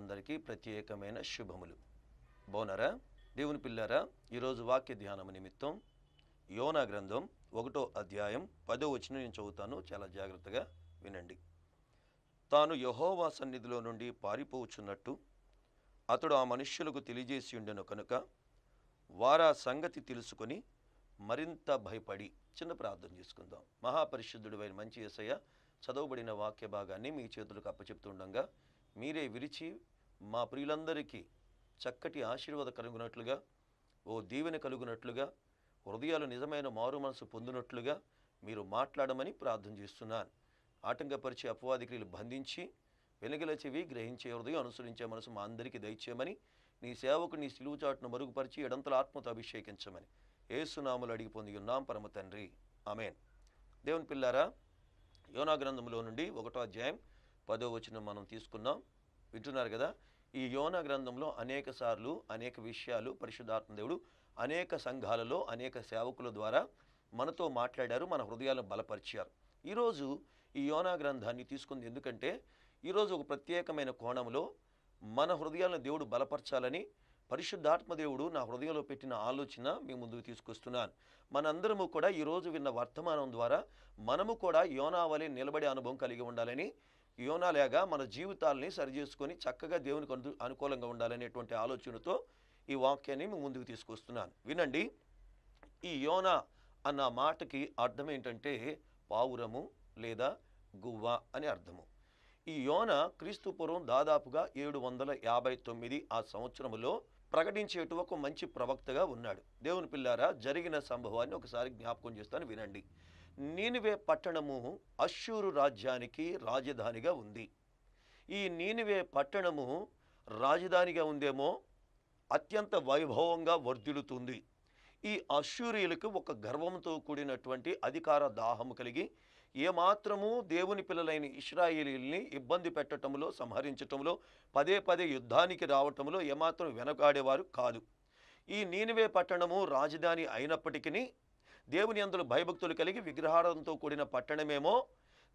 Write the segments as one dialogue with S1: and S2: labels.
S1: అందరికీ ప్రత్యేకమైన శుభములు బోనరా దేవుని పిల్లారా ఈరోజు వాక్య ధ్యానం నిమిత్తం యోనా గ్రంథం ఒకటో అధ్యాయం పదో వచ్చిన నేను చదువుతాను చాలా జాగ్రత్తగా వినండి తాను యహోవా సన్నిధిలో నుండి పారిపోచున్నట్టు అతడు ఆ మనుష్యులకు తెలియజేసి ఉండెను కనుక వారా సంగతి తెలుసుకొని మరింత భయపడి చిన్న ప్రార్థన చేసుకుందాం మహాపరిశుద్ధుడు అయిన మంచి ఏసయ్య చదవబడిన వాక్య భాగాన్ని మీ చేతులకు అప్పచెప్తుండగా మీరే విరిచి మా ప్రియులందరికీ చక్కటి ఆశీర్వాద కలుగునట్లుగా ఓ దీవెన కలుగునట్లుగా హృదయాలు నిజమైన మారు మనసు పొందినట్లుగా మీరు మాట్లాడమని ప్రార్థన చేస్తున్నాను ఆటంకపరిచే అపవాది క్రియలు బంధించి వెనుగల చెవి గ్రహించే హృదయం అనుసరించే మనసు మా అందరికీ దయచేయమని నీ సేవకు నీ సిలువుచాటును చాటును మరుగుపరిచి ఎడంతల ఆత్మతో అభిషేకించమని ఏసునాములు అడిగి పొంది ఉన్నాం పరమ తండ్రి అమేన్ దేవుని పిల్లారా యోనా గ్రంథంలో నుండి ఒకటో అధ్యాయం పదో వచనం మనం తీసుకున్నాం వింటున్నారు కదా ఈ యోన గ్రంథంలో అనేక సార్లు అనేక విషయాలు పరిశుద్ధాత్మదేవుడు అనేక సంఘాలలో అనేక సేవకుల ద్వారా మనతో మాట్లాడారు మన హృదయాలను బలపరిచారు ఈరోజు ఈ యోనా గ్రంథాన్ని తీసుకుంది ఎందుకంటే ఈరోజు ఒక ప్రత్యేకమైన కోణంలో మన హృదయాలను దేవుడు బలపరచాలని పరిశుద్ధాత్మదేవుడు నా హృదయంలో పెట్టిన ఆలోచన మీ ముందుకు తీసుకొస్తున్నాను మనందరము కూడా ఈరోజు విన్న వర్తమానం ద్వారా మనము కూడా యోనా వలె నిలబడే అనుభవం కలిగి ఉండాలని యోనాలేగా మన జీవితాలని సరిచేసుకొని చక్కగా దేవునికి అను అనుకూలంగా ఉండాలనేటువంటి ఆలోచనతో ఈ వాక్యాన్ని ముందుకు తీసుకొస్తున్నాను వినండి ఈ యోన అన్న మాటకి అర్థం ఏంటంటే పావురము లేదా గువ్వ అని అర్థము ఈ యోన క్రీస్తుపూర్వం దాదాపుగా ఏడు వందల యాభై తొమ్మిది ఆ సంవత్సరంలో ప్రకటించేటు ఒక మంచి ప్రవక్తగా ఉన్నాడు దేవుని పిల్లారా జరిగిన సంభవాన్ని ఒకసారి జ్ఞాపకం చేస్తాను వినండి నీనివే పట్టణము అశ్షూరు రాజ్యానికి రాజధానిగా ఉంది ఈ నీనివే పట్టణము రాజధానిగా ఉందేమో అత్యంత వైభవంగా వర్ధిల్లుతుంది ఈ అశ్షూరియులకు ఒక గర్వంతో కూడినటువంటి అధికార దాహము కలిగి ఏమాత్రము దేవుని పిల్లలైన ఇస్రాయేలీల్ని ఇబ్బంది పెట్టడంలో సంహరించటంలో పదే పదే యుద్ధానికి రావటంలో ఏమాత్రం వెనకాడేవారు కాదు ఈ నీనివే పట్టణము రాజధాని అయినప్పటికీ దేవుని అందులో భయభక్తులు కలిగి విగ్రహారంతో కూడిన పట్టణమేమో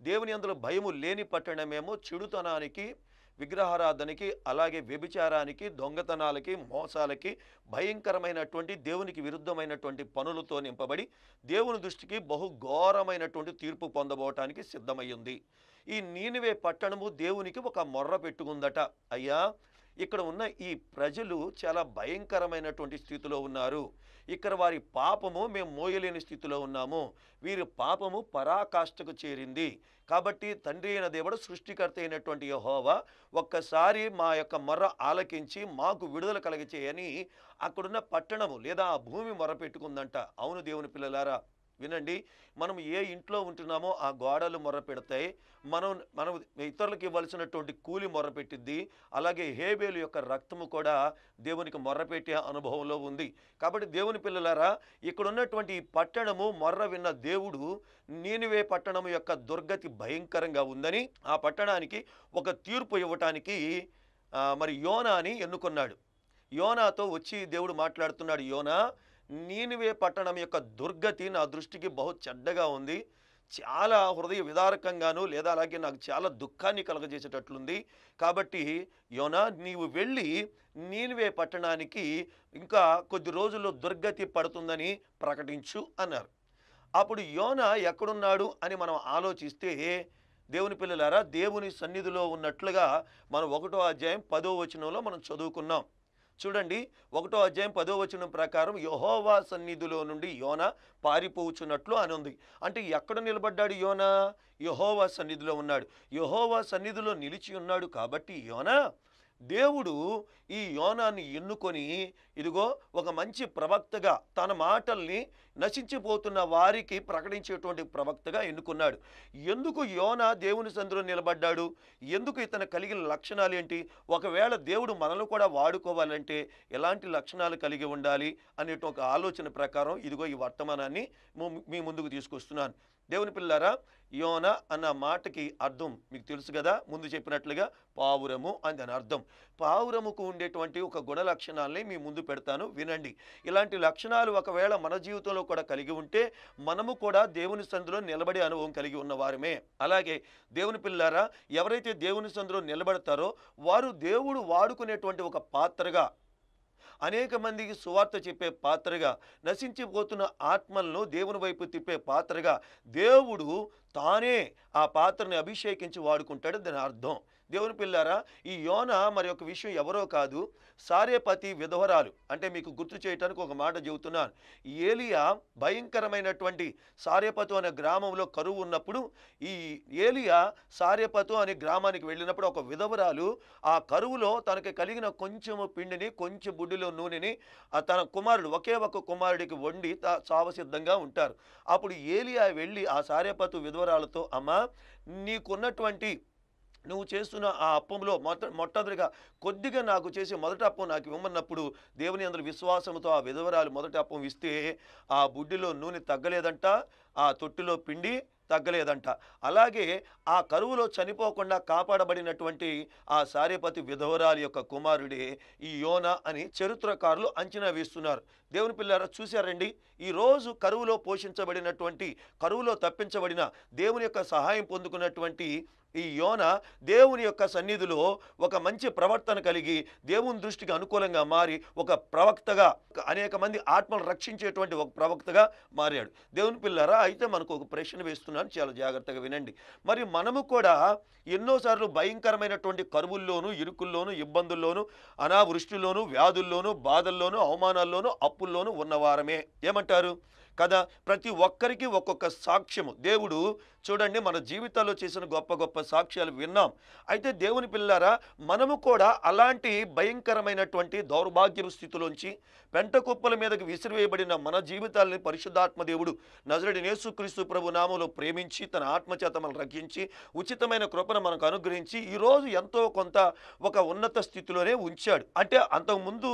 S1: దేవుని అందులో భయము లేని పట్టణమేమో చెడుతనానికి విగ్రహారాధనకి అలాగే వ్యభిచారానికి దొంగతనాలకి మోసాలకి భయంకరమైనటువంటి దేవునికి విరుద్ధమైనటువంటి పనులతో నింపబడి దేవుని దృష్టికి బహు ఘోరమైనటువంటి తీర్పు పొందబోవటానికి సిద్ధమయ్యింది ఈ నీనివే పట్టణము దేవునికి ఒక మొర్ర పెట్టుకుందట అయ్యా ఇక్కడ ఉన్న ఈ ప్రజలు చాలా భయంకరమైనటువంటి స్థితిలో ఉన్నారు ఇక్కడ వారి పాపము మేము మోయలేని స్థితిలో ఉన్నాము వీరి పాపము పరాకాష్ఠకు చేరింది కాబట్టి తండ్రి అయిన దేవుడు సృష్టికర్త అయినటువంటి యహోవా ఒక్కసారి మా యొక్క మొర్ర ఆలకించి మాకు విడుదల కలిగచేయని అక్కడున్న పట్టణము లేదా ఆ భూమి మొరపెట్టుకుందంట అవును దేవుని పిల్లలారా వినండి మనం ఏ ఇంట్లో ఉంటున్నామో ఆ గోడలు మొర్ర పెడతాయి మనం మనం ఇతరులకు ఇవ్వాల్సినటువంటి కూలి మొర్ర పెట్టిద్ది అలాగే హేబేలు యొక్క రక్తము కూడా దేవునికి మొర్ర పెట్టే అనుభవంలో ఉంది కాబట్టి దేవుని పిల్లలారా ఇక్కడ ఉన్నటువంటి ఈ పట్టణము మొర్ర విన్న దేవుడు నేనువే పట్టణము యొక్క దుర్గతి భయంకరంగా ఉందని ఆ పట్టణానికి ఒక తీర్పు ఇవ్వటానికి మరి యోనా అని ఎన్నుకున్నాడు యోనాతో వచ్చి దేవుడు మాట్లాడుతున్నాడు యోనా నీనివే పట్టణం యొక్క దుర్గతి నా దృష్టికి బహు చెడ్డగా ఉంది చాలా హృదయ విదారకంగాను లేదా అలాగే నాకు చాలా దుఃఖాన్ని కలగజేసేటట్లుంది కాబట్టి యోనా నీవు వెళ్ళి నీనివే పట్టణానికి ఇంకా కొద్ది రోజుల్లో దుర్గతి పడుతుందని ప్రకటించు అన్నారు అప్పుడు యోన ఎక్కడున్నాడు అని మనం ఆలోచిస్తే దేవుని పిల్లలారా దేవుని సన్నిధిలో ఉన్నట్లుగా మనం ఒకటో అధ్యాయం పదో వచనంలో మనం చదువుకున్నాం చూడండి ఒకటో అధ్యాయం పదో వచనం ప్రకారం యహోవా సన్నిధిలో నుండి యోన పారిపోవుచున్నట్లు అని ఉంది అంటే ఎక్కడ నిలబడ్డాడు యోన యహోవా సన్నిధిలో ఉన్నాడు యహోవా సన్నిధిలో నిలిచి ఉన్నాడు కాబట్టి యోన దేవుడు ఈ యోనాన్ని ఎన్నుకొని ఇదిగో ఒక మంచి ప్రవక్తగా తన మాటల్ని నశించిపోతున్న వారికి ప్రకటించేటువంటి ప్రవక్తగా ఎన్నుకున్నాడు ఎందుకు యోన దేవుని సందులో నిలబడ్డాడు ఎందుకు ఇతను కలిగిన లక్షణాలు ఏంటి ఒకవేళ దేవుడు మనల్ని కూడా వాడుకోవాలంటే ఎలాంటి లక్షణాలు కలిగి ఉండాలి అనేటువంటి ఒక ఆలోచన ప్రకారం ఇదిగో ఈ వర్తమానాన్ని మీ ముందుకు తీసుకొస్తున్నాను దేవుని పిల్లారా యోన అన్న మాటకి అర్థం మీకు తెలుసు కదా ముందు చెప్పినట్లుగా పావురము అని దాని అర్థం పావురముకు ఉండేటువంటి ఒక గుణ లక్షణాలని మీ ముందు పెడతాను వినండి ఇలాంటి లక్షణాలు ఒకవేళ మన జీవితంలో కూడా కలిగి ఉంటే మనము కూడా దేవుని సందులో నిలబడే అనుభవం కలిగి ఉన్న వారమే అలాగే దేవుని పిల్లారా ఎవరైతే దేవుని సందులో నిలబడతారో వారు దేవుడు వాడుకునేటువంటి ఒక పాత్రగా అనేక మందికి సువార్త చెప్పే పాత్రగా నశించిపోతున్న ఆత్మలను దేవుని వైపు తిప్పే పాత్రగా దేవుడు తానే ఆ పాత్రని అభిషేకించి వాడుకుంటాడు దాని అర్థం దేవుని పిల్లారా ఈ యోన మరి ఒక విషయం ఎవరో కాదు సారేపతి విధవరాలు అంటే మీకు గుర్తు చేయటానికి ఒక మాట చెబుతున్నాను ఏలియా భయంకరమైనటువంటి సారేపతు అనే గ్రామంలో కరువు ఉన్నప్పుడు ఈ ఏలియా సారేపతు అనే గ్రామానికి వెళ్ళినప్పుడు ఒక విధవరాలు ఆ కరువులో తనకి కలిగిన కొంచెం పిండిని కొంచెం బుడ్డిలో నూనెని తన కుమారుడు ఒకే ఒక కుమారుడికి వండి సావ ఉంటారు అప్పుడు ఏలియా వెళ్ళి ఆ సారేపతు విధవరాలతో అమ్మ నీకున్నటువంటి నువ్వు చేస్తున్న ఆ అప్పంలో మొట్ట మొట్టమొదటిగా కొద్దిగా నాకు చేసే మొదటి అప్పం నాకు ఇవ్వమన్నప్పుడు దేవుని అందరు విశ్వాసంతో ఆ విధవరాలు మొదటి అప్పం ఇస్తే ఆ బుడ్డిలో నూనె తగ్గలేదంట ఆ తొట్టిలో పిండి తగ్గలేదంట అలాగే ఆ కరువులో చనిపోకుండా కాపాడబడినటువంటి ఆ సారేపతి విధవరాలు యొక్క కుమారుడే ఈ యోన అని చరిత్రకారులు అంచనా వేస్తున్నారు దేవుని పిల్లారా చూశారండి ఈరోజు కరువులో పోషించబడినటువంటి కరువులో తప్పించబడిన దేవుని యొక్క సహాయం పొందుకున్నటువంటి ఈ యోన దేవుని యొక్క సన్నిధిలో ఒక మంచి ప్రవర్తన కలిగి దేవుని దృష్టికి అనుకూలంగా మారి ఒక ప్రవక్తగా అనేక మంది ఆత్మలు రక్షించేటువంటి ఒక ప్రవక్తగా మారాడు దేవుని పిల్లరా అయితే మనకు ఒక ప్రశ్న వేస్తున్నాను చాలా జాగ్రత్తగా వినండి మరి మనము కూడా ఎన్నోసార్లు భయంకరమైనటువంటి కరువుల్లోనూ ఇరుకుల్లోనూ ఇబ్బందుల్లోనూ అనావృష్టిలోనూ వ్యాధుల్లోనూ బాధల్లోనూ అవమానాల్లోనూ అప్పుల్లోనూ ఉన్నవారమే ఏమంటారు కదా ప్రతి ఒక్కరికి ఒక్కొక్క సాక్ష్యము దేవుడు చూడండి మన జీవితాల్లో చేసిన గొప్ప గొప్ప సాక్ష్యాలు విన్నాం అయితే దేవుని పిల్లారా మనము కూడా అలాంటి భయంకరమైనటువంటి దౌర్భాగ్య స్థితిలోంచి పెంట కుప్పల మీదకు విసిరివేయబడిన మన జీవితాలని పరిశుద్ధాత్మ దేవుడు నజరుడి నేసుక్రీస్తు ప్రభు నామంలో ప్రేమించి తన ఆత్మచేత మనం రక్షించి ఉచితమైన కృపను మనకు అనుగ్రహించి ఈరోజు ఎంతో కొంత ఒక ఉన్నత స్థితిలోనే ఉంచాడు అంటే అంతకుముందు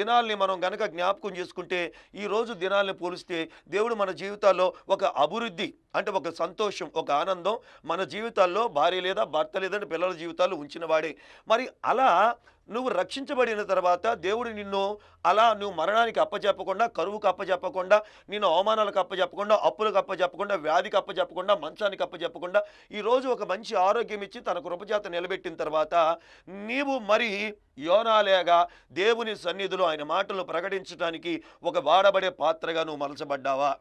S1: దినాల్ని మనం గనక జ్ఞాపకం చేసుకుంటే ఈరోజు దినాల్ని పోలిస్తే చూస్తే దేవుడు మన జీవితాల్లో ఒక అభివృద్ధి అంటే ఒక సంతోషం ఒక ఆనందం మన జీవితాల్లో భార్య లేదా భర్త లేదంటే పిల్లల జీవితాలు ఉంచినవాడే మరి అలా నువ్వు రక్షించబడిన తర్వాత దేవుడు నిన్ను అలా నువ్వు మరణానికి అప్పచెప్పకుండా కరువుకు అప్పచెప్పకుండా నేను అవమానాలకు అప్పచెప్పకుండా అప్పులకు అప్పచెప్పకుండా వ్యాధికి అప్పచెప్పకుండా మంచానికి అప్పచెప్పకుండా ఈరోజు ఒక మంచి ఆరోగ్యం ఇచ్చి తన కృపజాత నిలబెట్టిన తర్వాత నీవు మరి యోనాలేగా దేవుని సన్నిధిలో ఆయన మాటలు ప్రకటించడానికి ఒక వాడబడే పాత్రగా నువ్వు మలచబడ్డావా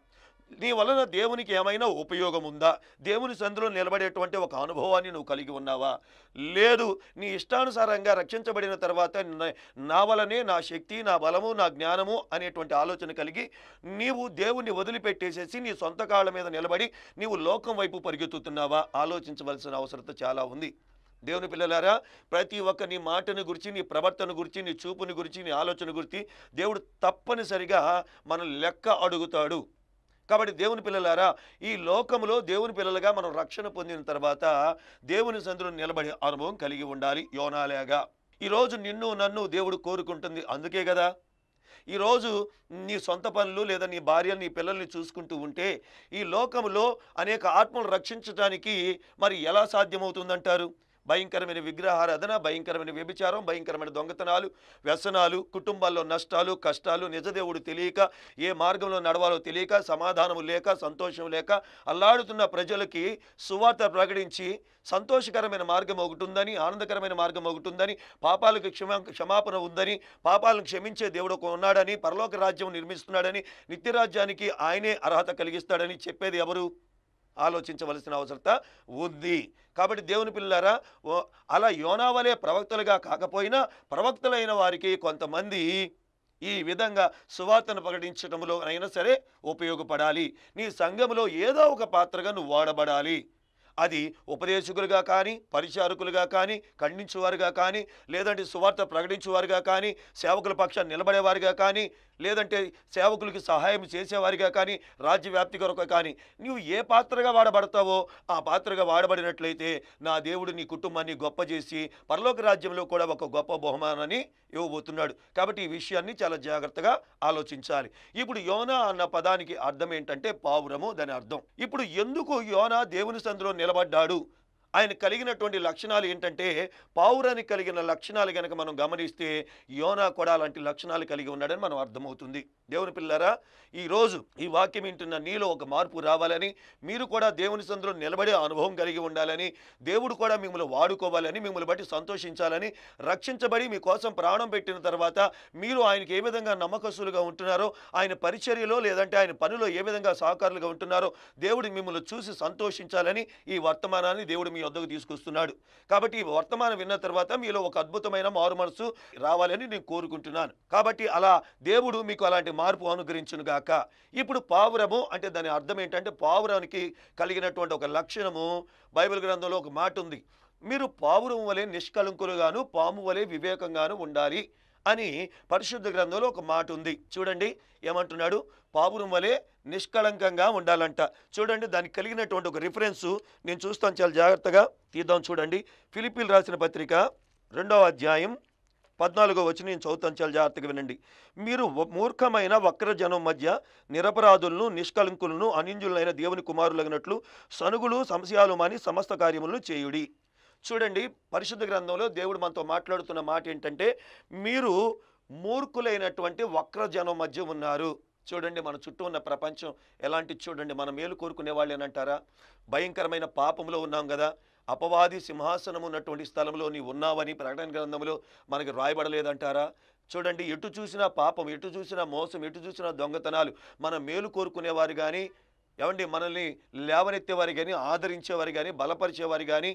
S1: నీ వలన దేవునికి ఏమైనా ఉపయోగం ఉందా దేవుని సందులో నిలబడేటువంటి ఒక అనుభవాన్ని నువ్వు కలిగి ఉన్నావా లేదు నీ ఇష్టానుసారంగా రక్షించబడిన తర్వాత నా వలనే నా శక్తి నా బలము నా జ్ఞానము అనేటువంటి ఆలోచన కలిగి నీవు దేవుణ్ణి వదిలిపెట్టేసేసి నీ సొంత కాళ్ళ మీద నిలబడి నీవు లోకం వైపు పరిగెత్తుతున్నావా ఆలోచించవలసిన అవసరత చాలా ఉంది దేవుని పిల్లలారా ప్రతి ఒక్క నీ మాటను గురించి నీ ప్రవర్తన గురించి నీ చూపుని గురించి నీ ఆలోచన గురించి దేవుడు తప్పనిసరిగా మనం లెక్క అడుగుతాడు కాబట్టి దేవుని పిల్లలారా ఈ లోకంలో దేవుని పిల్లలుగా మనం రక్షణ పొందిన తర్వాత దేవుని సందులో నిలబడే అనుభవం కలిగి ఉండాలి యోనాలేగా ఈరోజు నిన్ను నన్ను దేవుడు కోరుకుంటుంది అందుకే కదా ఈరోజు నీ సొంత పనులు లేదా నీ భార్య నీ పిల్లల్ని చూసుకుంటూ ఉంటే ఈ లోకంలో అనేక ఆత్మలు రక్షించడానికి మరి ఎలా సాధ్యమవుతుందంటారు భయంకరమైన విగ్రహారాధన భయంకరమైన వ్యభిచారం భయంకరమైన దొంగతనాలు వ్యసనాలు కుటుంబాల్లో నష్టాలు కష్టాలు నిజదేవుడు తెలియక ఏ మార్గంలో నడవాలో తెలియక సమాధానం లేక సంతోషం లేక అల్లాడుతున్న ప్రజలకి సువార్త ప్రకటించి సంతోషకరమైన మార్గం ఒకటి ఉందని ఆనందకరమైన మార్గం ఒకటి ఉందని పాపాలకు క్షమా క్షమాపణ ఉందని పాపాలను క్షమించే దేవుడు ఒక ఉన్నాడని పరలోక రాజ్యం నిర్మిస్తున్నాడని నిత్యరాజ్యానికి ఆయనే అర్హత కలిగిస్తాడని చెప్పేది ఎవరు ఆలోచించవలసిన అవసరత ఉంది కాబట్టి దేవుని పిల్లారా అలా యోనావలే ప్రవక్తలుగా కాకపోయినా ప్రవక్తలైన వారికి కొంతమంది ఈ విధంగా సువార్తను ప్రకటించడంలో అయినా సరే ఉపయోగపడాలి నీ సంఘంలో ఏదో ఒక పాత్రగా నువ్వు వాడబడాలి అది ఉపదేశకులుగా కానీ పరిచారకులుగా కానీ ఖండించేవారుగా కానీ లేదంటే సువార్త ప్రకటించేవారుగా కానీ సేవకుల పక్షాన్ని నిలబడేవారుగా కానీ లేదంటే సేవకులకి సహాయం చేసేవారిగా కానీ రాజ్యవ్యాప్తి కొరకు కానీ నువ్వు ఏ పాత్రగా వాడబడతావో ఆ పాత్రగా వాడబడినట్లయితే నా దేవుడు నీ కుటుంబాన్ని గొప్ప చేసి పరలోక రాజ్యంలో కూడా ఒక గొప్ప బహుమానాన్ని ఇవ్వబోతున్నాడు కాబట్టి ఈ విషయాన్ని చాలా జాగ్రత్తగా ఆలోచించాలి ఇప్పుడు యోనా అన్న పదానికి అర్థం ఏంటంటే పావురము దాని అర్థం ఇప్పుడు ఎందుకు యోనా దేవుని సందులో నిలబడ్డాడు ఆయన కలిగినటువంటి లక్షణాలు ఏంటంటే పావురానికి కలిగిన లక్షణాలు కనుక మనం గమనిస్తే యోనా కూడా అలాంటి లక్షణాలు కలిగి ఉన్నాడని మనం అర్థమవుతుంది దేవుని పిల్లారా ఈరోజు ఈ వాక్యం వింటున్న నీలో ఒక మార్పు రావాలని మీరు కూడా దేవుని సందులో నిలబడే అనుభవం కలిగి ఉండాలని దేవుడు కూడా మిమ్మల్ని వాడుకోవాలని మిమ్మల్ని బట్టి సంతోషించాలని రక్షించబడి మీకోసం ప్రాణం పెట్టిన తర్వాత మీరు ఆయనకి ఏ విధంగా నమ్మకస్తులుగా ఉంటున్నారో ఆయన పరిచర్యలో లేదంటే ఆయన పనిలో ఏ విధంగా సహకారులుగా ఉంటున్నారో దేవుడు మిమ్మల్ని చూసి సంతోషించాలని ఈ వర్తమానాన్ని దేవుడు మీ మీ వద్దకు తీసుకొస్తున్నాడు కాబట్టి వర్తమానం విన్న తర్వాత మీలో ఒక అద్భుతమైన మారు మనసు రావాలని నేను కోరుకుంటున్నాను కాబట్టి అలా దేవుడు మీకు అలాంటి మార్పు అనుగ్రహించును గాక ఇప్పుడు పావురము అంటే దాని అర్థం ఏంటంటే పావురానికి కలిగినటువంటి ఒక లక్షణము బైబిల్ గ్రంథంలో ఒక మాట ఉంది మీరు పావురం వలె నిష్కలంకులుగాను పాము వలె వివేకంగాను ఉండాలి అని పరిశుద్ధ గ్రంథంలో ఒక మాట ఉంది చూడండి ఏమంటున్నాడు పావురం వలె నిష్కళంకంగా ఉండాలంట చూడండి దానికి కలిగినటువంటి ఒక రిఫరెన్సు నేను చూస్తాను చాలా జాగ్రత్తగా తీద్దాం చూడండి ఫిలిపిల్ రాసిన పత్రిక రెండవ అధ్యాయం పద్నాలుగో వచ్చి నేను చదువుతాను చాలా జాగ్రత్తగా వినండి మీరు మూర్ఖమైన వక్రజనం మధ్య నిరపరాధులను నిష్కలంకులను అనింజులైన దేవుని కుమారులగినట్లు సనుగులు సంశయాలు మాని సమస్త కార్యములను చేయుడి చూడండి పరిశుద్ధ గ్రంథంలో దేవుడు మనతో మాట్లాడుతున్న మాట ఏంటంటే మీరు మూర్ఖులైనటువంటి వక్రజనం మధ్య ఉన్నారు చూడండి మన చుట్టూ ఉన్న ప్రపంచం ఎలాంటి చూడండి మనం మేలు కోరుకునే వాళ్ళేనంటారా భయంకరమైన పాపంలో ఉన్నాం కదా అపవాది సింహాసనం ఉన్నటువంటి స్థలంలో నీ ఉన్నావని ప్రకటన గ్రంథంలో మనకి రాయబడలేదంటారా చూడండి ఎటు చూసినా పాపం ఎటు చూసినా మోసం ఎటు చూసినా దొంగతనాలు మనం మేలు కోరుకునేవారు కానీ ఏమండి మనల్ని లేవనెత్తేవారు కానీ ఆదరించేవారు కానీ బలపరిచేవారు కానీ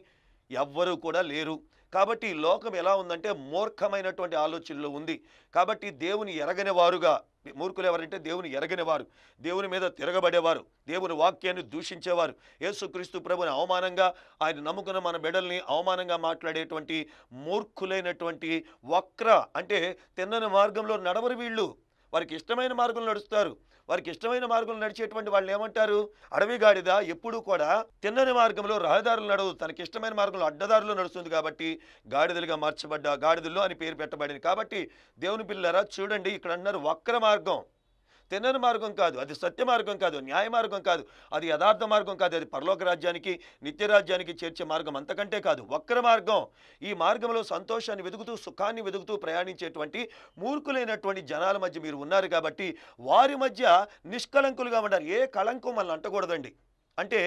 S1: ఎవ్వరూ కూడా లేరు కాబట్టి లోకం ఎలా ఉందంటే మూర్ఖమైనటువంటి ఆలోచనలో ఉంది కాబట్టి దేవుని ఎరగని వారుగా మూర్ఖులు ఎవరంటే దేవుని ఎరగనివారు దేవుని మీద తిరగబడేవారు దేవుని వాక్యాన్ని దూషించేవారు యేసుక్రీస్తు ప్రభుని అవమానంగా ఆయన నమ్ముకున్న మన బిడల్ని అవమానంగా మాట్లాడేటువంటి మూర్ఖులైనటువంటి వక్ర అంటే తిన్నని మార్గంలో నడవరు వీళ్ళు వారికి ఇష్టమైన మార్గంలో నడుస్తారు వారికి ఇష్టమైన మార్గంలో నడిచేటువంటి వాళ్ళు ఏమంటారు అడవి గాడిద ఎప్పుడూ కూడా తిన్నని మార్గంలో రహదారులు నడవు తనకి ఇష్టమైన మార్గంలో అడ్డదారులు నడుస్తుంది కాబట్టి గాడిదలుగా మార్చబడ్డ గాడిదలు అని పేరు పెట్టబడింది కాబట్టి దేవుని పిల్లరా చూడండి ఇక్కడ అన్నారు వక్ర మార్గం తినని మార్గం కాదు అది సత్య మార్గం కాదు న్యాయ మార్గం కాదు అది యథార్థ మార్గం కాదు అది పరలోక రాజ్యానికి నిత్య రాజ్యానికి చేర్చే మార్గం అంతకంటే కాదు వక్ర మార్గం ఈ మార్గంలో సంతోషాన్ని వెతుకుతూ సుఖాన్ని వెతుకుతూ ప్రయాణించేటువంటి మూర్ఖులైనటువంటి జనాల మధ్య మీరు ఉన్నారు కాబట్టి వారి మధ్య నిష్కలంకులుగా ఉండాలి ఏ కళంకం మనల్ని అంటకూడదండి అంటే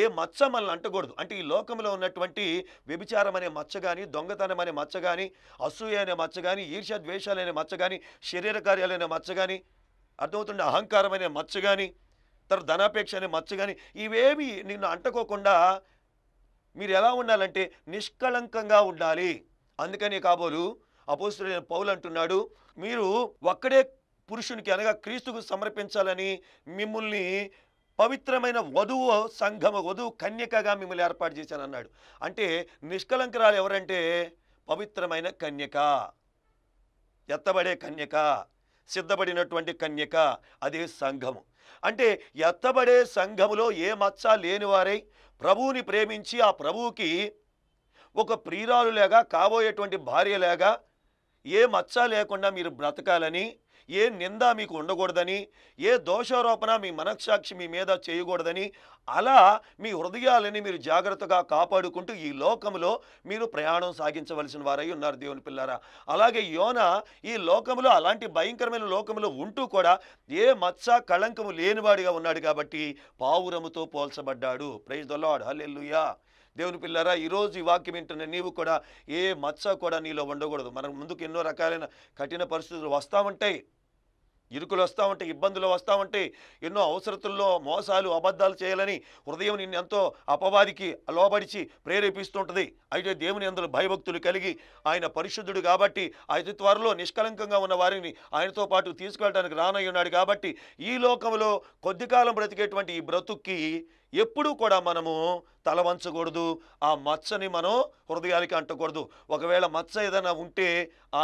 S1: ఏ మచ్చ మనల్ని అంటకూడదు అంటే ఈ లోకంలో ఉన్నటువంటి వ్యభిచారం అనే మచ్చ కానీ దొంగతనం అనే మచ్చ కానీ అసూయ అనే మచ్చ కానీ ఈర్ష్య ద్వేషాలైన మచ్చ కానీ శరీర కార్యాలైన మచ్చ కానీ అర్థమవుతుండే అహంకారం అనే మచ్చ కానీ తర్వాత ధనాపేక్ష అనే మచ్చ కానీ ఇవేవి నిన్ను అంటుకోకుండా మీరు ఎలా ఉండాలంటే నిష్కళంకంగా ఉండాలి అందుకని కాబోలు అపోసుడైన పౌలు అంటున్నాడు మీరు ఒక్కడే పురుషునికి అనగా క్రీస్తుకు సమర్పించాలని మిమ్మల్ని పవిత్రమైన వధువు సంఘమ వధువు కన్యకగా మిమ్మల్ని ఏర్పాటు చేశాను అన్నాడు అంటే నిష్కలంకరాలు ఎవరంటే పవిత్రమైన కన్యక ఎత్తబడే కన్యక సిద్ధపడినటువంటి కన్యక అది సంఘము అంటే ఎత్తబడే సంఘములో ఏ మచ్చ లేనివారై ప్రభువుని ప్రేమించి ఆ ప్రభువుకి ఒక ప్రియురాలు లేగా కాబోయేటువంటి భార్యలాగా ఏ మచ్చ లేకుండా మీరు బ్రతకాలని ఏ నింద మీకు ఉండకూడదని ఏ దోషారోపణ మీ మనస్సాక్షి మీ మీద చేయకూడదని అలా మీ హృదయాలని మీరు జాగ్రత్తగా కాపాడుకుంటూ ఈ లోకంలో మీరు ప్రయాణం సాగించవలసిన వారై ఉన్నారు దేవుని పిల్లారా అలాగే యోన ఈ లోకంలో అలాంటి భయంకరమైన లోకంలో ఉంటూ కూడా ఏ మత్స కళంకము లేనివాడిగా ఉన్నాడు కాబట్టి పావురముతో పోల్చబడ్డాడు ప్రైజ్ ద లాడ్ హల్లెల్లుయా దేవుని పిల్లరా ఈరోజు ఈ వాక్యం వింటున్న నీవు కూడా ఏ మచ్చ కూడా నీలో ఉండకూడదు మనకు ముందుకు ఎన్నో రకాలైన కఠిన పరిస్థితులు వస్తామంటాయి ఇరుకులు వస్తూ ఉంటాయి ఇబ్బందులు వస్తూ ఉంటాయి ఎన్నో అవసరతుల్లో మోసాలు అబద్ధాలు చేయాలని హృదయం నిన్ను ఎంతో అపవాదికి లోబడిచి ప్రేరేపిస్తుంటుంది అయితే దేవుని అందరూ భయభక్తులు కలిగి ఆయన పరిశుద్ధుడు కాబట్టి అతి త్వరలో నిష్కలంకంగా ఉన్న వారిని ఆయనతో పాటు తీసుకెళ్ళడానికి రానయ్యున్నాడు కాబట్టి ఈ లోకంలో కొద్ది కాలం బ్రతికేటువంటి ఈ బ్రతుక్కి ఎప్పుడూ కూడా మనము తల వంచకూడదు ఆ మచ్చని మనం హృదయానికి అంటకూడదు ఒకవేళ మచ్చ ఏదైనా ఉంటే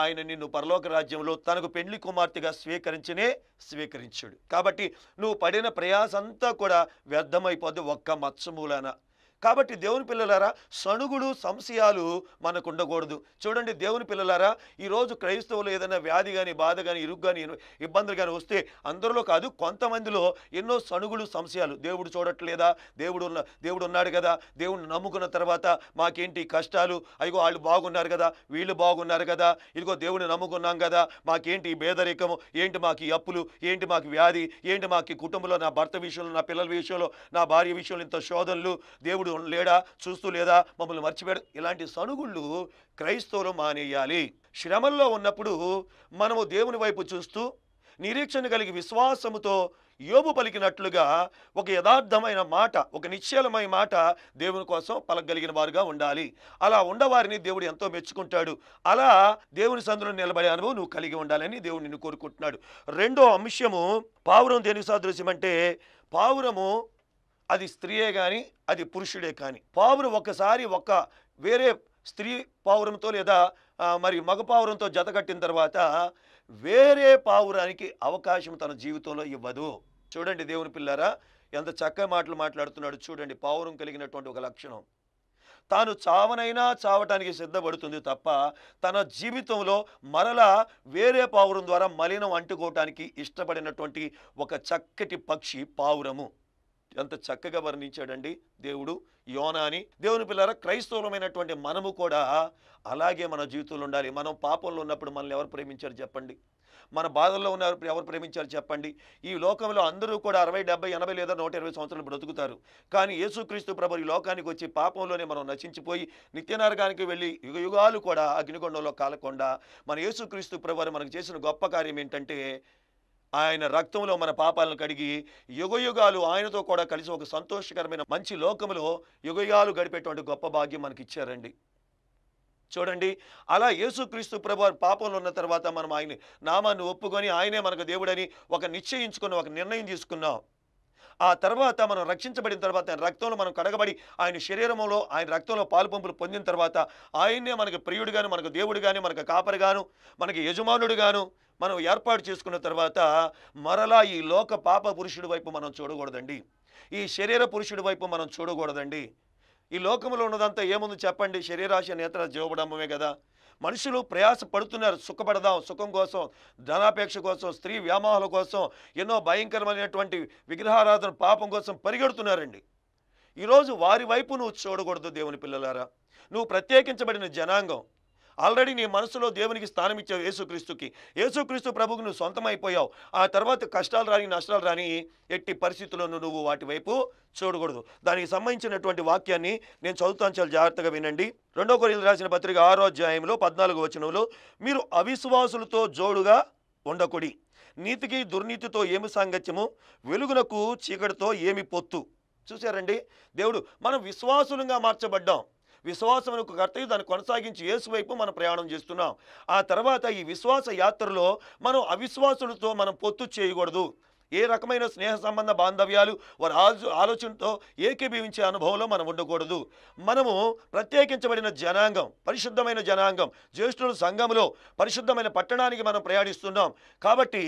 S1: ఆయన నిన్ను పరలోక రాజ్యంలో తనకు పెళ్లి కుమార్తెగా స్వీకరించినే స్వీకరించాడు కాబట్టి నువ్వు పడిన ప్రయాసంతా కూడా వ్యర్థమైపోద్ది ఒక్క మచ్చ మూలాన కాబట్టి దేవుని పిల్లలారా సణుగుడు సంశయాలు మనకు ఉండకూడదు చూడండి దేవుని పిల్లలారా ఈరోజు క్రైస్తవులు ఏదైనా వ్యాధి కానీ బాధ కానీ ఇరుగు కానీ ఇబ్బందులు కానీ వస్తే అందరిలో కాదు కొంతమందిలో ఎన్నో సణుగుడు సంశయాలు దేవుడు చూడట్లేదా దేవుడు ఉన్న దేవుడు ఉన్నాడు కదా దేవుడిని నమ్ముకున్న తర్వాత మాకేంటి కష్టాలు అయ్యో వాళ్ళు బాగున్నారు కదా వీళ్ళు బాగున్నారు కదా ఇదిగో దేవుడిని నమ్ముకున్నాం కదా మాకేంటి పేదరికము ఏంటి మాకు అప్పులు ఏంటి మాకు వ్యాధి ఏంటి మాకు కుటుంబంలో నా భర్త విషయంలో నా పిల్లల విషయంలో నా భార్య విషయంలో ఇంత శోధనలు దేవుడు లేడా చూస్తూ లేదా మమ్మల్ని మర్చిపోయాడు ఇలాంటి సనుగుళ్ళు క్రైస్తవులు మానేయాలి శ్రమల్లో ఉన్నప్పుడు మనము దేవుని వైపు చూస్తూ నిరీక్షణ కలిగి విశ్వాసముతో యోబు పలికినట్లుగా ఒక యథార్థమైన మాట ఒక నిశ్చలమైన మాట దేవుని కోసం పలకగలిగిన వారుగా ఉండాలి అలా ఉండవారిని దేవుడు ఎంతో మెచ్చుకుంటాడు అలా దేవుని సందులో నిలబడే అనుభవం నువ్వు కలిగి ఉండాలని దేవుడు నిన్ను కోరుకుంటున్నాడు రెండో అంశము పావురం దేనికి సాదృశ్యం అంటే పావురము అది స్త్రీయే కానీ అది పురుషుడే కానీ పావురు ఒకసారి ఒక వేరే స్త్రీ పావురంతో లేదా మరి మగ పావురంతో జత కట్టిన తర్వాత వేరే పావురానికి అవకాశం తన జీవితంలో ఇవ్వదు చూడండి దేవుని పిల్లారా ఎంత చక్క మాటలు మాట్లాడుతున్నాడు చూడండి పావురం కలిగినటువంటి ఒక లక్షణం తాను చావనైనా చావటానికి సిద్ధపడుతుంది తప్ప తన జీవితంలో మరలా వేరే పావురం ద్వారా మలినం అంటుకోవటానికి ఇష్టపడినటువంటి ఒక చక్కటి పక్షి పావురము ఎంత చక్కగా వర్ణించాడండి దేవుడు యోనాని దేవుని పిల్లల క్రైస్తవులమైనటువంటి మనము కూడా అలాగే మన జీవితంలో ఉండాలి మనం పాపంలో ఉన్నప్పుడు మనల్ని ఎవరు ప్రేమించారు చెప్పండి మన బాధల్లో ఉన్న ఎవరు ప్రేమించారు చెప్పండి ఈ లోకంలో అందరూ కూడా అరవై డెబ్బై ఎనభై లేదా నూట ఇరవై సంవత్సరాలు బ్రతుకుతారు కానీ యేసుక్రీస్తు ప్రభు ఈ లోకానికి వచ్చి పాపంలోనే మనం నశించిపోయి నిత్యనార్గానికి వెళ్ళి యుగ యుగాలు కూడా అగ్నిగుండంలో కాలకుండా మన యేసుక్రీస్తు ప్రభు మనకు చేసిన గొప్ప కార్యం ఏంటంటే ఆయన రక్తంలో మన పాపాలను కడిగి యుగయుగాలు ఆయనతో కూడా కలిసి ఒక సంతోషకరమైన మంచి లోకంలో యుగయుగాలు గడిపేటువంటి గొప్ప భాగ్యం మనకి ఇచ్చారండి చూడండి అలా యేసుక్రీస్తు ప్రభు పాపంలో ఉన్న తర్వాత మనం ఆయన నామాన్ని ఒప్పుకొని ఆయనే మనకు దేవుడని ఒక నిశ్చయించుకున్న ఒక నిర్ణయం తీసుకున్నాం ఆ తర్వాత మనం రక్షించబడిన తర్వాత ఆయన రక్తంలో మనం కడగబడి ఆయన శరీరంలో ఆయన రక్తంలో పాలు పంపులు పొందిన తర్వాత ఆయన్నే మనకు ప్రియుడుగాను మనకు దేవుడుగాను మనకు కాపరిగాను మనకి యజమానుడుగాను మనం ఏర్పాటు చేసుకున్న తర్వాత మరలా ఈ లోక పాప పురుషుడి వైపు మనం చూడకూడదండి ఈ శరీర పురుషుడి వైపు మనం చూడకూడదండి ఈ లోకంలో ఉన్నదంతా ఏముంది చెప్పండి శరీరాశ నేత్ర జీవడమే కదా మనుషులు ప్రయాస పడుతున్నారు సుఖపడదాం సుఖం కోసం ధనాపేక్ష కోసం స్త్రీ వ్యామోహాల కోసం ఎన్నో భయంకరమైనటువంటి విగ్రహారాధన పాపం కోసం పరిగెడుతున్నారండి ఈరోజు వారి వైపు నువ్వు చూడకూడదు దేవుని పిల్లలారా నువ్వు ప్రత్యేకించబడిన జనాంగం ఆల్రెడీ నీ మనసులో దేవునికి స్థానం ఇచ్చావు యేసుక్రీస్తుకి యేసుక్రీస్తు ప్రభుకు నువ్వు సొంతమైపోయావు ఆ తర్వాత కష్టాలు రాని నష్టాలు రాని ఎట్టి పరిస్థితుల్లోనూ నువ్వు వాటి వైపు చూడకూడదు దానికి సంబంధించినటువంటి వాక్యాన్ని నేను చదువుతాను చాలా జాగ్రత్తగా వినండి రెండో కొరియలు రాసిన పత్రిక ఆరో అధ్యాయంలో పద్నాలుగు వచనంలో మీరు అవిశ్వాసులతో జోడుగా ఉండకూడి నీతికి దుర్నీతితో ఏమి సాంగత్యము వెలుగునకు చీకటితో ఏమి పొత్తు చూశారండి దేవుడు మనం విశ్వాసులంగా మార్చబడ్డాం విశ్వాసం కర్తయ్య దాన్ని కొనసాగించి యేసు వైపు మనం ప్రయాణం చేస్తున్నాం ఆ తర్వాత ఈ విశ్వాస యాత్రలో మనం అవిశ్వాసులతో మనం పొత్తు చేయకూడదు ఏ రకమైన స్నేహ సంబంధ బాంధవ్యాలు వారి ఆలోచనతో ఏకీభవించే అనుభవంలో మనం ఉండకూడదు మనము ప్రత్యేకించబడిన జనాంగం పరిశుద్ధమైన జనాంగం జ్యేష్ఠుల సంఘంలో పరిశుద్ధమైన పట్టణానికి మనం ప్రయాణిస్తున్నాం కాబట్టి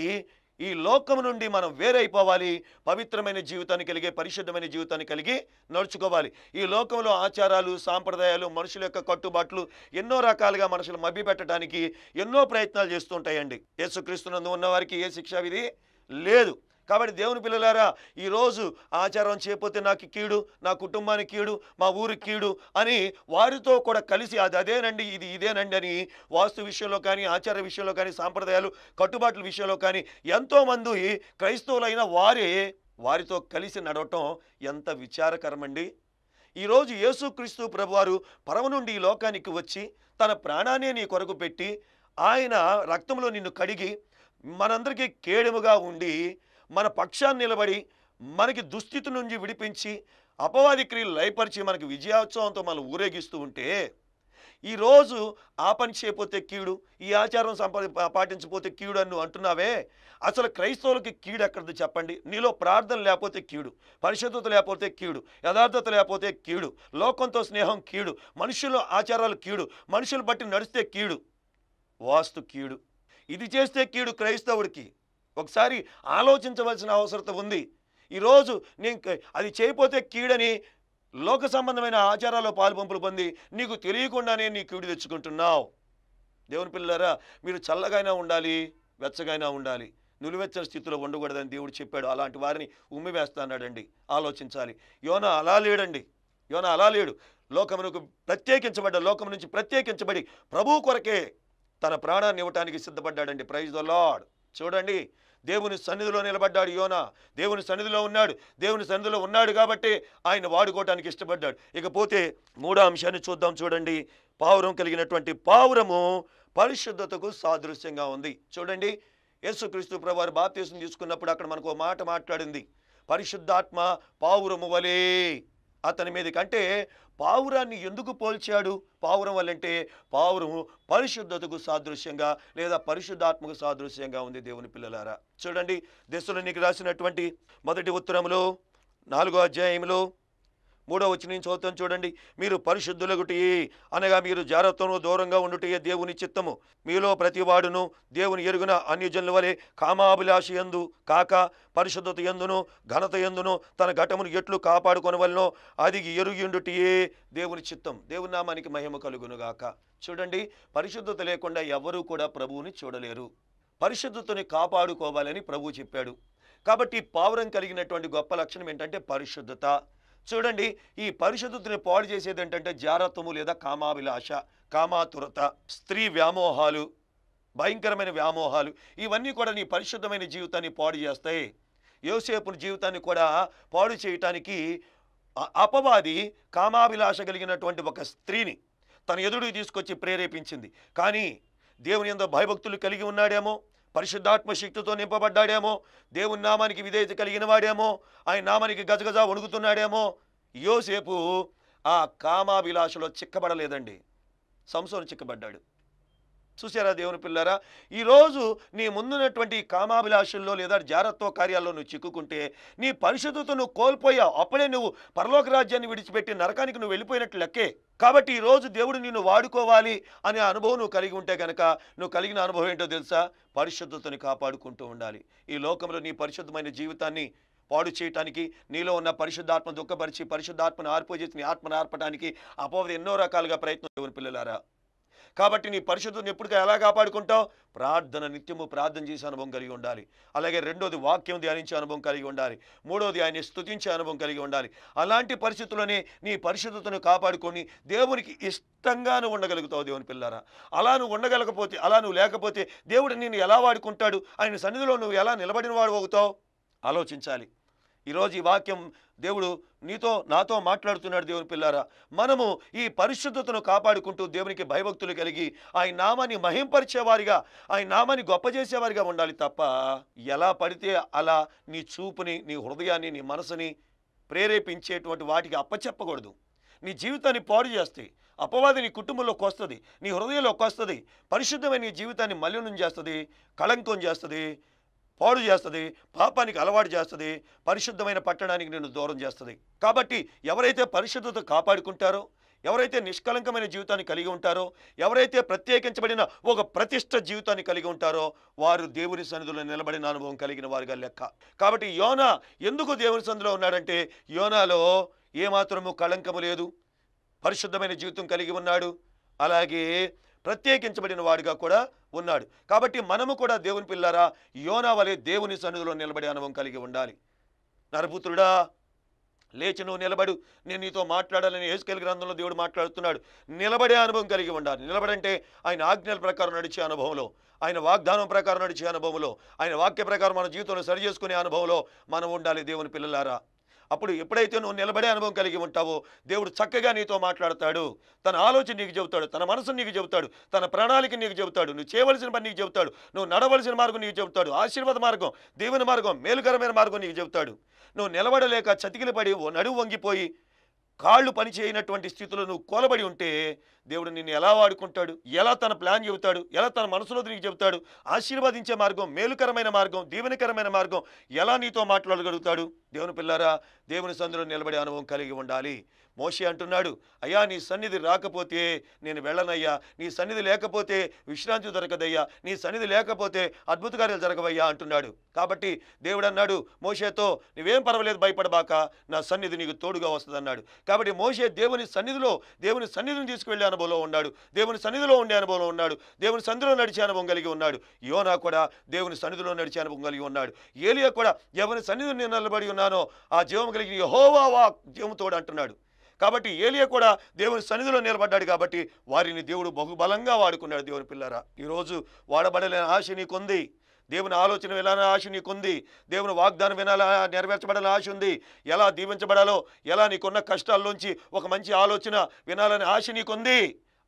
S1: ఈ లోకం నుండి మనం వేరైపోవాలి పవిత్రమైన జీవితాన్ని కలిగే పరిశుద్ధమైన జీవితాన్ని కలిగి నడుచుకోవాలి ఈ లోకంలో ఆచారాలు సాంప్రదాయాలు మనుషుల యొక్క కట్టుబాట్లు ఎన్నో రకాలుగా మనుషులు మభ్య ఎన్నో ప్రయత్నాలు చేస్తుంటాయండి యేసుక్రీస్తునందు ఉన్నవారికి ఏ శిక్ష విధి లేదు కాబట్టి దేవుని పిల్లలారా ఈరోజు ఆచారం చేయకపోతే నాకు కీడు నా కుటుంబానికి కీడు మా ఊరికి కీడు అని వారితో కూడా కలిసి అది అదేనండి ఇది ఇదేనండి అని వాస్తు విషయంలో కానీ ఆచార విషయంలో కానీ సాంప్రదాయాలు కట్టుబాట్ల విషయంలో కానీ ఎంతోమంది క్రైస్తవులైన వారే వారితో కలిసి నడవటం ఎంత విచారకరమండి ఈరోజు యేసుక్రీస్తు ప్రభువారు పరమ నుండి ఈ లోకానికి వచ్చి తన ప్రాణాన్ని నీ కొరకు పెట్టి ఆయన రక్తంలో నిన్ను కడిగి మనందరికీ కేడుముగా ఉండి మన పక్షాన్ని నిలబడి మనకి దుస్థితి నుంచి విడిపించి అపవాది క్రియలు లయపరిచి మనకి విజయోత్సవంతో మనం ఊరేగిస్తూ ఉంటే ఈరోజు ఆ పని చేయపోతే కీడు ఈ ఆచారం సంపాది పాటించపోతే కీడు అని అంటున్నావే అసలు క్రైస్తవులకి కీడు ఎక్కడది చెప్పండి నీలో ప్రార్థన లేకపోతే కీడు పరిశుద్ధత లేకపోతే కీడు యథార్థత లేకపోతే కీడు లోకంతో స్నేహం కీడు మనుషుల ఆచారాలు కీడు మనుషులు బట్టి నడిస్తే కీడు వాస్తు కీడు ఇది చేస్తే కీడు క్రైస్తవుడికి ఒకసారి ఆలోచించవలసిన అవసరత ఉంది ఈరోజు నేను అది చేయపోతే కీడని లోక సంబంధమైన ఆచారాల్లో పాలుపంపులు పొంది నీకు తెలియకుండానే నీ కీడు తెచ్చుకుంటున్నావు దేవుని పిల్లరా మీరు చల్లగైనా ఉండాలి వెచ్చగైనా ఉండాలి నులివెచ్చని స్థితిలో ఉండకూడదని దేవుడు చెప్పాడు అలాంటి వారిని ఉమ్మివేస్తా అన్నాడండి ఆలోచించాలి యోన అలా లేడండి యోన అలా లేడు లోకమునకు ప్రత్యేకించబడ్డ లోకం నుంచి ప్రత్యేకించబడి ప్రభు కొరకే తన ప్రాణాన్ని ఇవ్వటానికి సిద్ధపడ్డాడండి ప్రైజ్ ద లాడ్ చూడండి దేవుని సన్నిధిలో నిలబడ్డాడు యోనా దేవుని సన్నిధిలో ఉన్నాడు దేవుని సన్నిధిలో ఉన్నాడు కాబట్టి ఆయన వాడుకోవటానికి ఇష్టపడ్డాడు ఇకపోతే మూడో అంశాన్ని చూద్దాం చూడండి పావురం కలిగినటువంటి పావురము పరిశుద్ధతకు సాదృశ్యంగా ఉంది చూడండి యేసుక్రీస్తు ప్రభావారు బాప్తీసం తీసుకున్నప్పుడు అక్కడ మనకు మాట మాట్లాడింది పరిశుద్ధాత్మ పావురము వలే అతని మీద కంటే పావురాన్ని ఎందుకు పోల్చాడు పావురం వల్లంటే పావురం పరిశుద్ధతకు సాదృశ్యంగా లేదా పరిశుద్ధాత్మకు సాదృశ్యంగా ఉంది దేవుని పిల్లలారా చూడండి దశలో నీకు రాసినటువంటి మొదటి ఉత్తరంలో నాలుగో అధ్యాయంలో మూడో వచ్చిన నుంచి చదువుతాం చూడండి మీరు పరిశుద్ధులగుటి అనగా మీరు జాగ్రత్తను దూరంగా ఉండుటయే దేవుని చిత్తము మీలో ప్రతివాడును దేవుని ఎరుగున అన్యజనుల వలె కామాభిలాష ఎందు కాక పరిశుద్ధత ఎందును ఘనత ఎందును తన ఘటమును ఎట్లు వలనో అది ఎరుగిండుటియే దేవుని చిత్తం దేవుని నామానికి మహిమ కలుగునుగాక చూడండి పరిశుద్ధత లేకుండా ఎవరూ కూడా ప్రభువుని చూడలేరు పరిశుద్ధతని కాపాడుకోవాలని ప్రభు చెప్పాడు కాబట్టి పావురం కలిగినటువంటి గొప్ప లక్షణం ఏంటంటే పరిశుద్ధత చూడండి ఈ పరిశుద్ధతని పాడు చేసేది ఏంటంటే జారత్వము లేదా కామాభిలాష కామాతురత స్త్రీ వ్యామోహాలు భయంకరమైన వ్యామోహాలు ఇవన్నీ కూడా నీ పరిశుద్ధమైన జీవితాన్ని పాడు చేస్తాయి యోసేపు జీవితాన్ని కూడా పాడు చేయటానికి అపవాది కామాభిలాష కలిగినటువంటి ఒక స్త్రీని తన ఎదుడికి తీసుకొచ్చి ప్రేరేపించింది కానీ దేవుని ఎంతో భయభక్తులు కలిగి ఉన్నాడేమో పరిశుద్ధాత్మ శక్తితో నింపబడ్డాడేమో దేవుని నామానికి విధేయత కలిగిన వాడేమో ఆయన నామానికి గజగజ వణుకుతున్నాడేమో యోసేపు ఆ కామాభిలాషలో చిక్కబడలేదండి సంసోను చిక్కబడ్డాడు చూసారా దేవుని పిల్లారా ఈరోజు నీ ముందున్నటువంటి కామాభిలాషల్లో లేదా జాగ్రత్త కార్యాల్లో నువ్వు చిక్కుకుంటే నీ పరిశుద్ధత నువ్వు కోల్పోయావు అప్పుడే నువ్వు పరలోక రాజ్యాన్ని విడిచిపెట్టి నరకానికి నువ్వు వెళ్ళిపోయినట్లు లెక్కే కాబట్టి ఈరోజు దేవుడు నిన్ను వాడుకోవాలి అనే అనుభవం నువ్వు కలిగి ఉంటే కనుక నువ్వు కలిగిన అనుభవం ఏంటో తెలుసా పరిశుద్ధతను కాపాడుకుంటూ ఉండాలి ఈ లోకంలో నీ పరిశుద్ధమైన జీవితాన్ని పాడు చేయటానికి నీలో ఉన్న పరిశుద్ధాత్మ దుఃఖపరిచి పరిశుద్ధాత్మను ఆర్పోజేసి నీ ఆత్మను ఆర్పడానికి అపోవది ఎన్నో రకాలుగా ప్రయత్నం దేవుని పిల్లలారా కాబట్టి నీ పరిశుద్ధుని ఎప్పుడు ఎలా కాపాడుకుంటావు ప్రార్థన నిత్యము ప్రార్థన చేసే అనుభవం కలిగి ఉండాలి అలాగే రెండోది వాక్యం ధ్యానించే అనుభవం కలిగి ఉండాలి మూడోది ఆయన స్థుతించే అనుభవం కలిగి ఉండాలి అలాంటి పరిస్థితుల్లోనే నీ పరిశుద్ధతను కాపాడుకొని దేవునికి ఇష్టంగా నువ్వు ఉండగలుగుతావు దేవుని పిల్లారా అలా నువ్వు ఉండగలకపోతే అలా నువ్వు లేకపోతే దేవుడు నేను ఎలా వాడుకుంటాడు ఆయన సన్నిధిలో నువ్వు ఎలా నిలబడిన వాడు అవుతావు ఆలోచించాలి ఈరోజు ఈ వాక్యం దేవుడు నీతో నాతో మాట్లాడుతున్నాడు దేవుని పిల్లారా మనము ఈ పరిశుద్ధతను కాపాడుకుంటూ దేవునికి భయభక్తులు కలిగి ఆయన నామాన్ని మహింపరిచేవారిగా ఆయన నామాన్ని గొప్ప చేసేవారిగా ఉండాలి తప్ప ఎలా పడితే అలా నీ చూపుని నీ హృదయాన్ని నీ మనసుని ప్రేరేపించేటువంటి వాటికి అప్పచెప్పకూడదు నీ జీవితాన్ని పాడు చేస్తే అపవాది నీ కుటుంబంలోకి వస్తుంది నీ హృదయంలోకి వస్తుంది పరిశుద్ధమైన నీ జీవితాన్ని మలినం చేస్తుంది కళంకం చేస్తుంది పాడు చేస్తుంది పాపానికి అలవాటు చేస్తుంది పరిశుద్ధమైన పట్టణానికి నేను దూరం చేస్తుంది కాబట్టి ఎవరైతే పరిశుద్ధత కాపాడుకుంటారో ఎవరైతే నిష్కలంకమైన జీవితాన్ని కలిగి ఉంటారో ఎవరైతే ప్రత్యేకించబడిన ఒక ప్రతిష్ట జీవితాన్ని కలిగి ఉంటారో వారు దేవుని సన్నిధిలో నిలబడిన అనుభవం కలిగిన వారుగా లెక్క కాబట్టి యోనా ఎందుకు దేవుని సన్నిధిలో ఉన్నాడంటే యోనాలో ఏమాత్రము కళంకము లేదు పరిశుద్ధమైన జీవితం కలిగి ఉన్నాడు అలాగే ప్రత్యేకించబడిన వాడిగా కూడా ఉన్నాడు కాబట్టి మనము కూడా దేవుని పిల్లారా యోనా వలె దేవుని సన్నిధిలో నిలబడే అనుభవం కలిగి ఉండాలి నరపుత్రుడా లేచి నువ్వు నిలబడు నేను నీతో మాట్లాడాలని ఏసుకెళ్ళి గ్రంథంలో దేవుడు మాట్లాడుతున్నాడు నిలబడే అనుభవం కలిగి ఉండాలి నిలబడంటే ఆయన ఆజ్ఞల ప్రకారం నడిచే అనుభవంలో ఆయన వాగ్దానం ప్రకారం నడిచే అనుభవంలో ఆయన వాక్య ప్రకారం మన జీవితంలో సరిచేసుకునే అనుభవంలో మనం ఉండాలి దేవుని పిల్లలారా అప్పుడు ఎప్పుడైతే నువ్వు నిలబడే అనుభవం కలిగి ఉంటావో దేవుడు చక్కగా నీతో మాట్లాడతాడు తన ఆలోచన నీకు చెబుతాడు తన మనసు నీకు చెబుతాడు తన ప్రణాళిక నీకు చెబుతాడు నువ్వు చేయవలసిన పని నీకు చెబుతాడు నువ్వు నడవలసిన మార్గం నీకు చెబుతాడు ఆశీర్వాద మార్గం దేవుని మార్గం మేలుకరమైన మార్గం నీకు చెబుతాడు నువ్వు నిలబడలేక చతికిలపడి ఓ నడువు వంగిపోయి కాళ్ళు పనిచేయనటువంటి స్థితిలో నువ్వు కోలబడి ఉంటే దేవుడు నిన్ను ఎలా వాడుకుంటాడు ఎలా తన ప్లాన్ చెబుతాడు ఎలా తన మనసులో నీకు చెబుతాడు ఆశీర్వదించే మార్గం మేలుకరమైన మార్గం దీవెనకరమైన మార్గం ఎలా నీతో మాట్లాడగలుగుతాడు దేవుని పిల్లారా దేవుని సందులో నిలబడే అనుభవం కలిగి ఉండాలి మోషి అంటున్నాడు అయ్యా నీ సన్నిధి రాకపోతే నేను వెళ్ళనయ్యా నీ సన్నిధి లేకపోతే విశ్రాంతి దొరకదయ్యా నీ సన్నిధి లేకపోతే అద్భుత కార్యాలు జరగవయ్యా అంటున్నాడు కాబట్టి దేవుడు అన్నాడు మోషేతో నువ్వేం పర్వాలేదు భయపడబాక నా సన్నిధి నీకు తోడుగా వస్తుంది అన్నాడు కాబట్టి మోషే దేవుని సన్నిధిలో దేవుని సన్నిధిని తీసుకువెళ్ళే అనుభవంలో ఉన్నాడు దేవుని సన్నిధిలో ఉండే అనుభవంలో ఉన్నాడు దేవుని సన్నిధిలో నడిచే అనుభవం కలిగి ఉన్నాడు యోనా కూడా దేవుని సన్నిధిలో నడిచే అనుభవం కలిగి ఉన్నాడు ఏలియా కూడా ఎవరి సన్నిధిని నిలబడి ఉన్నానో ఆ జీవం కలిగి యహోవా వా జీవంతోడు తోడు అంటున్నాడు కాబట్టి ఏలియా కూడా దేవుని సన్నిధిలో నిలబడ్డాడు కాబట్టి వారిని దేవుడు బహుబలంగా వాడుకున్నాడు దేవుని పిల్లరా ఈరోజు వాడబడలేని ఆశ నీకుంది దేవుని ఆలోచన వినాలని ఆశ నీకుంది దేవుని వాగ్దానం వినాల నెరవేర్చబడాలని ఆశ ఉంది ఎలా దీవించబడాలో ఎలా నీకున్న కష్టాల్లోంచి ఒక మంచి ఆలోచన వినాలని ఆశ నీకుంది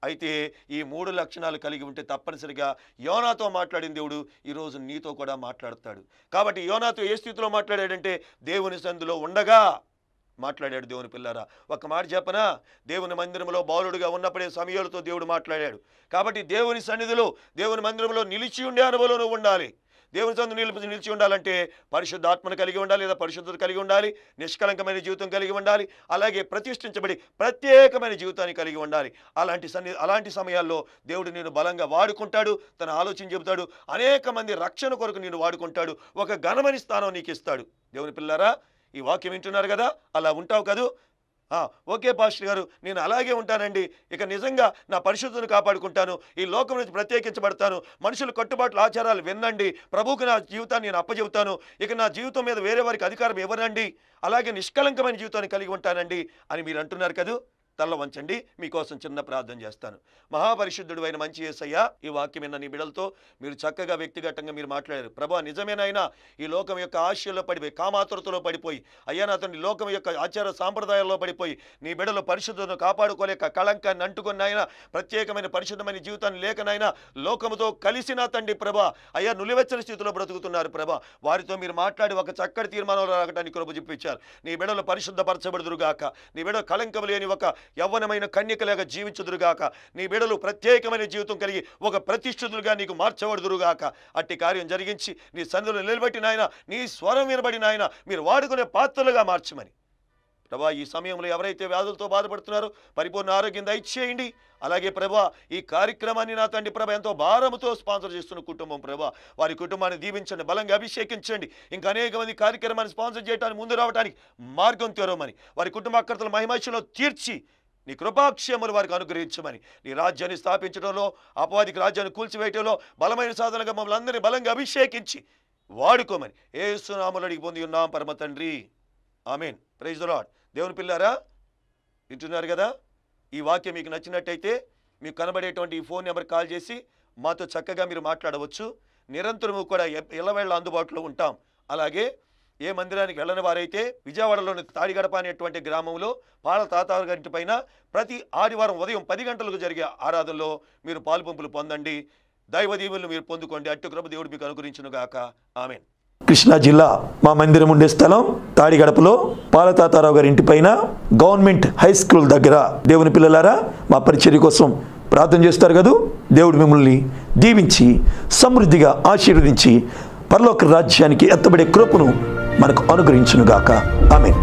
S1: అయితే ఈ మూడు లక్షణాలు కలిగి ఉంటే తప్పనిసరిగా యోనాతో మాట్లాడిన దేవుడు ఈరోజు నీతో కూడా మాట్లాడతాడు కాబట్టి యోనాతో ఏ స్థితిలో మాట్లాడాడంటే దేవుని సందులో ఉండగా మాట్లాడాడు దేవుని పిల్లారా ఒక మాట చెప్పనా దేవుని మందిరంలో బాలుడుగా ఉన్నప్పుడే సమయాలతో దేవుడు మాట్లాడాడు కాబట్టి దేవుని సన్నిధిలో దేవుని మందిరంలో నిలిచి ఉండే అనుభవంలో ఉండాలి దేవుని సందు నిలిపి నిలిచి ఉండాలంటే పరిశుద్ధ ఆత్మను కలిగి ఉండాలి లేదా పరిశుద్ధత కలిగి ఉండాలి నిష్కలంకమైన జీవితం కలిగి ఉండాలి అలాగే ప్రతిష్ఠించబడి ప్రత్యేకమైన జీవితాన్ని కలిగి ఉండాలి అలాంటి సన్ని అలాంటి సమయాల్లో దేవుడు నేను బలంగా వాడుకుంటాడు తన ఆలోచన చెబుతాడు అనేక మంది రక్షణ కొరకు నేను వాడుకుంటాడు ఒక ఘనమైన స్థానం నీకు ఇస్తాడు దేవుని పిల్లారా ఈ వాక్యం వింటున్నారు కదా అలా ఉంటావు కదూ ఓకే పాస్టర్ గారు నేను అలాగే ఉంటానండి ఇక నిజంగా నా పరిశుద్ధుని కాపాడుకుంటాను ఈ లోకం నుంచి ప్రత్యేకించబడతాను మనుషులు కట్టుబాట్లు ఆచారాలు వినండి ప్రభువుకి నా జీవితాన్ని నేను అప్పజెబుతాను ఇక నా జీవితం మీద వేరే వారికి అధికారం ఇవ్వనండి అలాగే నిష్కలంకమైన జీవితాన్ని కలిగి ఉంటానండి అని మీరు అంటున్నారు కదా తల్ల వంచండి మీకోసం చిన్న ప్రార్థన చేస్తాను మహాపరిశుద్ధుడు అయిన మంచి ఏసయ్యా ఈ వాక్యం విన్న నీ బిడలతో మీరు చక్కగా వ్యక్తిగతంగా మీరు మాట్లాడారు ప్రభా నిజమేనైనా ఈ లోకం యొక్క ఆశయంలో పడిపోయి కామాతురతలో పడిపోయి అయ్యా అతని లోకం యొక్క ఆచార సాంప్రదాయాల్లో పడిపోయి నీ బిడలు పరిశుద్ధతను కాపాడుకోలేక కళంకాన్ని అయినా ప్రత్యేకమైన పరిశుద్ధమైన జీవితాన్ని లేకనైనా లోకముతో కలిసిన తండ్రి ప్రభా అయ్యా నులివెచ్చని స్థితిలో బ్రతుకుతున్నారు ప్రభా వారితో మీరు మాట్లాడి ఒక చక్కటి తీర్మానాలు రాగడానికి కృప చూపించారు నీ బిడలు పరిశుద్ధపరచబడుదురుగాక నీ బిడలు కళంకం లేని ఒక యవ్వనమైన కన్యకలాగా జీవించుదురుగాక నీ బిడలు ప్రత్యేకమైన జీవితం కలిగి ఒక ప్రతిష్ఠితులుగా నీకు మార్చబడుదురుగాక అట్టి కార్యం జరిగించి నీ సందులు నిలబెట్టిన ఆయన నీ స్వరం వినబడిన ఆయన మీరు వాడుకునే పాత్రలుగా మార్చమని ప్రభా ఈ సమయంలో ఎవరైతే వ్యాధులతో బాధపడుతున్నారో పరిపూర్ణ ఆరోగ్యం దయచేయండి అలాగే ప్రభా ఈ కార్యక్రమాన్ని నా తండ్రి ప్రభ ఎంతో భారముతో స్పాన్సర్ చేస్తున్న కుటుంబం ప్రభా వారి కుటుంబాన్ని దీవించండి బలంగా అభిషేకించండి ఇంకా అనేక మంది కార్యక్రమాన్ని స్పాన్సర్ చేయడానికి ముందు రావడానికి మార్గం తెరవమని వారి కుటుంబ అక్కర్తల మహిమశలో తీర్చి నీ కృపాక్షేములు వారికి అనుగ్రహించమని నీ రాజ్యాన్ని స్థాపించడంలో అపవాదికి రాజ్యాన్ని కూల్చివేయటంలో బలమైన సాధనగా మమ్మల్ని అందరినీ బలంగా అభిషేకించి వాడుకోమని ఏ సునామలు అడిగి పొంది ఉన్నాం పరమ తండ్రి ఆమెన్ ప్రైజ్ లాడ్ దేవుని పిల్లారా వింటున్నారు కదా ఈ వాక్యం మీకు నచ్చినట్టయితే మీకు కనబడేటువంటి ఈ ఫోన్ నెంబర్ కాల్ చేసి మాతో చక్కగా మీరు మాట్లాడవచ్చు నిరంతరము కూడా ఇళ్ళవేళ్ళ అందుబాటులో ఉంటాం అలాగే ఏ మందిరానికి వెళ్ళని వారైతే విజయవాడలోని తాడిగడప అనేటువంటి గ్రామంలో పాల తాతారు గారి పైన ప్రతి ఆదివారం ఉదయం పది గంటలకు జరిగే ఆరాధనలో మీరు పాలుపంపులు పొందండి దైవ మీరు పొందుకోండి అట్టుక్రమ దేవుడు మీకు అనుగ్రహించునుగాక ఆమె కృష్ణా జిల్లా మా మందిరం ఉండే స్థలం తాడిగడపలో పాలతాతారావు గారి ఇంటిపైన గవర్నమెంట్ హై స్కూల్ దగ్గర దేవుని పిల్లలారా మా పరిచర్య కోసం ప్రార్థన చేస్తారు కదూ దేవుడు మిమ్మల్ని దీవించి సమృద్ధిగా ఆశీర్వదించి పరలోక రాజ్యానికి ఎత్తబడే కృపను మనకు అనుగ్రహించునుగాక ఆమె